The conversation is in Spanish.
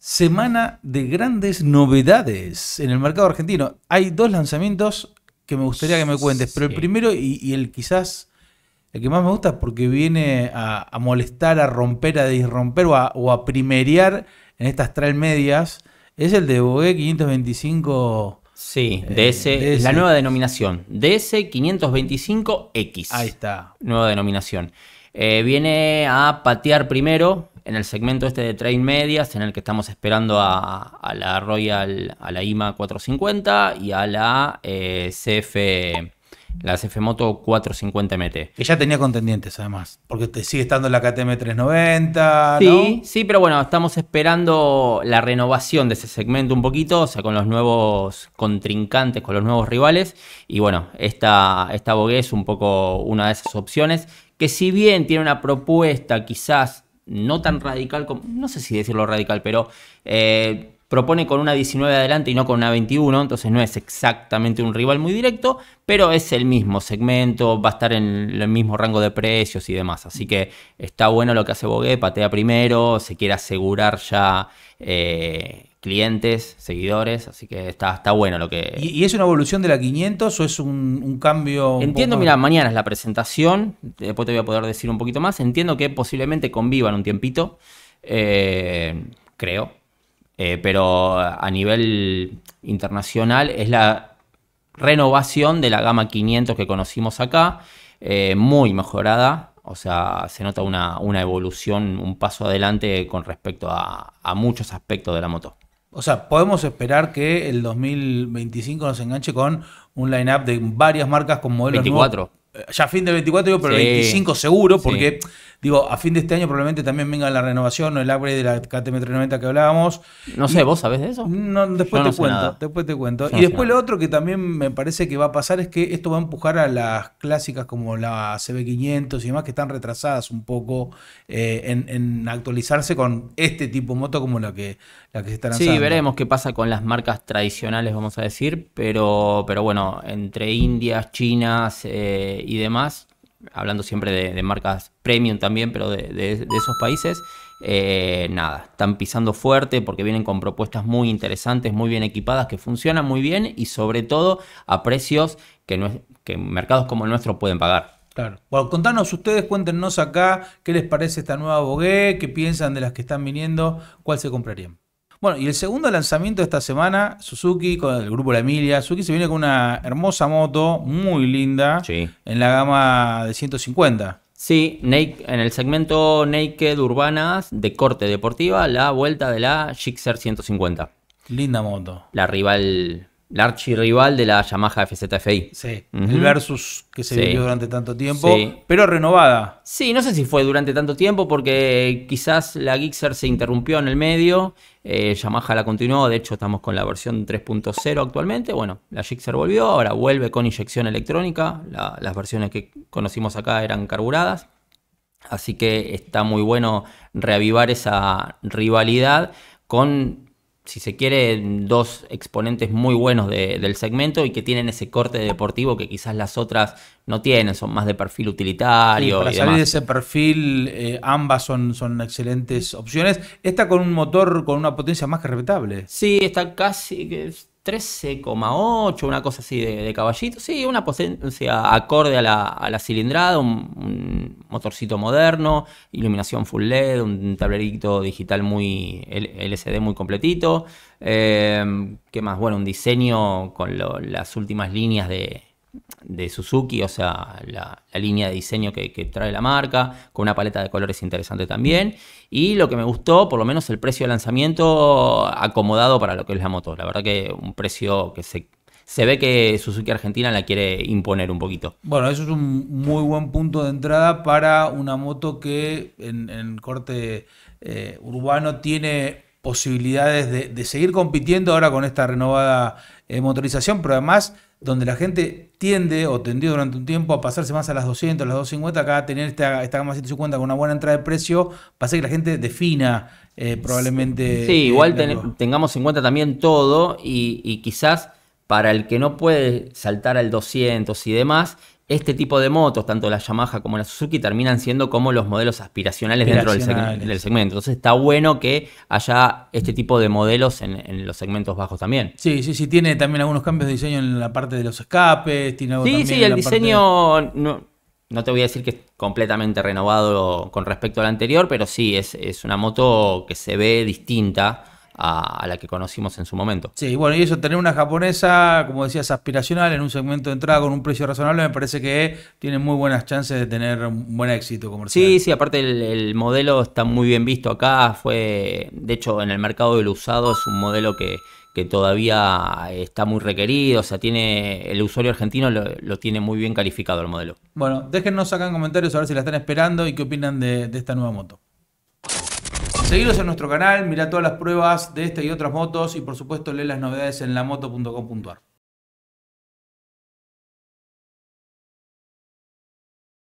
semana de grandes novedades en el mercado argentino. Hay dos lanzamientos que me gustaría que me cuentes, pero el primero y, el quizás el que más me gusta porque viene a, molestar, a romper, a disromper o a, primerear en estas trail medias es el de Bogué 525. Sí, eh, DS, la nueva denominación. DS525X. Ahí está. Nueva denominación. Eh, viene a patear primero en el segmento este de Train Medias, en el que estamos esperando a, la Royal, a la IMA 450 y a la eh, CF. La CF Moto 450 MT. Que ya tenía contendientes además, porque te sigue estando la KTM 390. Sí, sí, pero bueno, estamos esperando la renovación de ese segmento un poquito, o sea, con los nuevos contrincantes, con los nuevos rivales. Y bueno, esta, esta es un poco una de esas opciones, que si bien tiene una propuesta quizás no tan radical, como, no sé si decirlo radical, pero eh, propone con una 19 adelante y no con una 21, entonces no es exactamente un rival muy directo, pero es el mismo segmento, va a estar en el mismo rango de precios y demás, así que está bueno lo que hace Bogué, patea primero, se quiere asegurar ya... Eh, clientes, seguidores, así que está, está bueno lo que... ¿Y, es una evolución de la 500 o es un, cambio...? Entiendo, mira, mañana es la presentación, después te voy a poder decir un poquito más, entiendo que posiblemente convivan un tiempito, eh, creo, eh, pero a nivel internacional es la renovación de la gama 500 que conocimos acá, eh, muy mejorada, o sea, se nota una, evolución, un paso adelante con respecto a muchos aspectos de la moto. O sea, podemos esperar que el 2025 nos enganche con un line-up de varias marcas con modelos 24. Eh, ya a fin del 24 digo, pero 25 seguro, porque digo, a fin de este año probablemente también venga la renovación o el upgrade de la KTM 390 que hablábamos. No sé, ¿vos sabés de eso? después, te cuento, después te cuento, y después lo otro que también me parece que va a pasar es que esto va a empujar a las clásicas como la CB500 y demás que están retrasadas un poco eh, en, actualizarse con este tipo de moto como la que, la que se está lanzando. Sí, veremos qué pasa con las marcas tradicionales, vamos a decir, pero, pero bueno, entre Indias, Chinas... Eh, y demás, hablando siempre de, marcas premium también, pero de, esos países, eh, nada, están pisando fuerte porque vienen con propuestas muy interesantes, muy bien equipadas, que funcionan muy bien y sobre todo a precios que, no que mercados como el nuestro pueden pagar. Claro. Bueno, contanos ustedes, cuéntenos acá qué les parece esta nueva Bogué, qué piensan de las que están viniendo, cuál se comprarían. Bueno, y el segundo lanzamiento de esta semana, Suzuki con el grupo La Emilia. Suzuki se viene con una hermosa moto, muy linda, en la gama de 150. Sí, en el segmento Naked Urbanas de corte deportiva, la vuelta de la Gixxer 150. Linda moto. La rival la archirrival de la Yamaha FZFI. Sí, el versus que se vivió durante tanto tiempo, pero renovada. Sí, no sé si fue durante tanto tiempo porque quizás la Gixxer se interrumpió en el medio, eh, Yamaha la continuó, de hecho estamos con la versión 3.0 actualmente, bueno, la Gixxer volvió, ahora vuelve con inyección electrónica, las versiones que conocimos acá eran carburadas, así que está muy bueno reavivar esa rivalidad con si se quiere, dos exponentes muy buenos del segmento y que tienen ese corte deportivo que quizás las otras no tienen, son más de perfil utilitario. para salir de ese perfil, eh, ambas son, son excelentes opciones. Esta con un motor con una potencia más que respetable. Sí, está casi, que 13,8, una cosa así de, caballito. Sí, una potencia acorde a la, cilindrada, un, motorcito moderno, iluminación full LED, un tablerito digital muy LCD muy completito. Eh, ¿Qué más? Bueno, un diseño con las últimas líneas de, de Suzuki, o sea, la, línea de diseño que, trae la marca, con una paleta de colores interesante también. Y lo que me gustó, por lo menos el precio de lanzamiento acomodado para lo que es la moto. La verdad que un precio que se, se ve que Suzuki Argentina la quiere imponer un poquito. Bueno, eso es un muy buen punto de entrada para una moto que en, corte eh, urbano tiene posibilidades de, seguir compitiendo ahora con esta renovada eh, motorización, pero además donde la gente tiende o tendió durante un tiempo a pasarse más a las 200, a las 250, acá tener esta, gama 150 con una buena entrada de precio, pasa que la gente defina eh, probablemente. Sí, igual eh, tengamos en cuenta también todo y quizás para el que no puede saltar al 200 y demás, este tipo de motos, tanto la Yamaha como la Suzuki, terminan siendo como los modelos aspiracionales, dentro del, segmento. Entonces está bueno que haya este tipo de modelos en, los segmentos bajos también. Sí, sí, sí, tiene también algunos cambios de diseño en la parte de los escapes, Sí, sí, el diseño... No, no, te voy a decir que es completamente renovado con respecto al anterior, pero sí, es, es una moto que se ve distinta a, la que conocimos en su momento. Sí, bueno, y eso, tener una japonesa, como decías, aspiracional en un segmento de entrada con un precio razonable, me parece que tiene muy buenas chances de tener un buen éxito comercial. Sí, sí, aparte el, modelo está muy bien visto acá, fue, de hecho, en el mercado del usado es un modelo que, que todavía está muy requerido, o sea, tiene el usuario argentino lo, tiene muy bien calificado el modelo. Bueno, déjennos acá en comentarios a ver si la están esperando y qué opinan de esta nueva moto. Seguiros en nuestro canal, mira todas las pruebas de esta y otras motos y por supuesto lee las novedades en lamoto.com.ar.